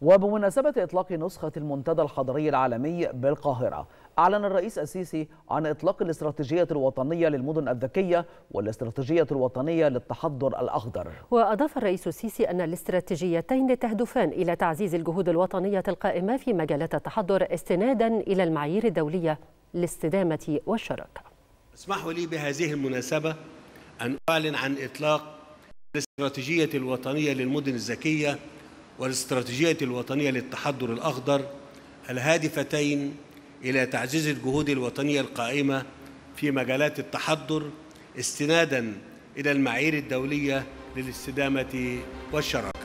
وبمناسبة إطلاق نسخة المنتدى الحضري العالمي بالقاهرة أعلن الرئيس السيسي عن إطلاق الاستراتيجية الوطنية للمدن الذكية والاستراتيجية الوطنية للتحضر الأخضر وأضاف الرئيس السيسي أن الاستراتيجيتين تهدفان إلى تعزيز الجهود الوطنية القائمة في مجالات التحضر استنادا إلى المعايير الدولية للاستدامة والشراكة اسمحوا لي بهذه المناسبة أن أعلن عن إطلاق الاستراتيجية الوطنية للمدن الذكية والاستراتيجية الوطنية للتحضر الأخضر الهادفتين إلى تعزيز الجهود الوطنية القائمة في مجالات التحضر استناداً إلى المعايير الدولية للاستدامة والشراكة